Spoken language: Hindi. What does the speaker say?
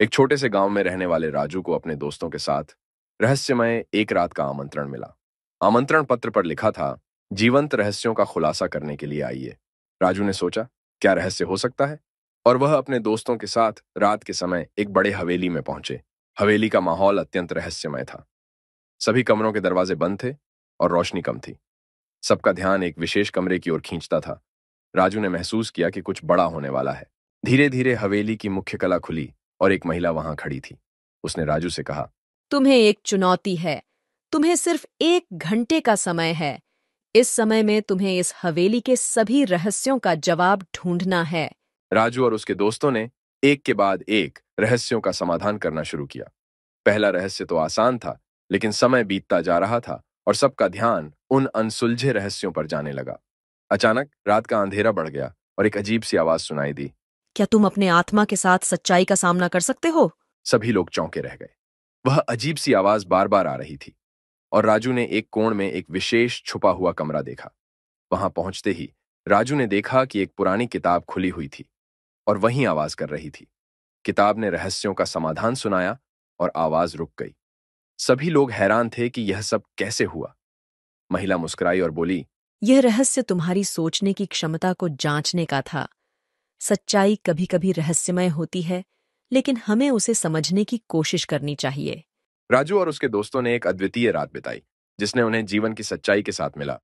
एक छोटे से गांव में रहने वाले राजू को अपने दोस्तों के साथ रहस्यमय एक रात का आमंत्रण मिला आमंत्रण पत्र पर लिखा था जीवंत रहस्यों का खुलासा करने के लिए आइए राजू ने सोचा क्या रहस्य हो सकता है और वह अपने दोस्तों के साथ रात के समय एक बड़े हवेली में पहुंचे हवेली का माहौल अत्यंत रहस्यमय था सभी कमरों के दरवाजे बंद थे और रोशनी कम थी सबका ध्यान एक विशेष कमरे की ओर खींचता था राजू ने महसूस किया कि कुछ बड़ा होने वाला है धीरे धीरे हवेली की मुख्य कला खुली और एक महिला वहां खड़ी थी उसने राजू से कहा तुम्हें एक चुनौती है तुम्हें सिर्फ एक घंटे का समय है इस समय में तुम्हें इस हवेली के सभी रहस्यों का जवाब ढूंढना है राजू और उसके दोस्तों ने एक के बाद एक रहस्यों का समाधान करना शुरू किया पहला रहस्य तो आसान था लेकिन समय बीतता जा रहा था और सबका ध्यान उन अनसुलझे रहस्यों पर जाने लगा अचानक रात का अंधेरा बढ़ गया और एक अजीब सी आवाज सुनाई दी क्या तुम अपने आत्मा के साथ सच्चाई का सामना कर सकते हो सभी लोग चौंके रह गए वह अजीब सी आवाज बार बार आ रही थी और राजू ने एक कोण में एक विशेष छुपा हुआ कमरा देखा वहां पहुंचते ही राजू ने देखा कि एक पुरानी किताब खुली हुई थी और वहीं आवाज कर रही थी किताब ने रहस्यों का समाधान सुनाया और आवाज रुक गई सभी लोग हैरान थे कि यह सब कैसे हुआ महिला मुस्कुराई और बोली यह रहस्य तुम्हारी सोचने की क्षमता को जांचने का था सच्चाई कभी कभी रहस्यमय होती है लेकिन हमें उसे समझने की कोशिश करनी चाहिए राजू और उसके दोस्तों ने एक अद्वितीय रात बिताई जिसने उन्हें जीवन की सच्चाई के साथ मिला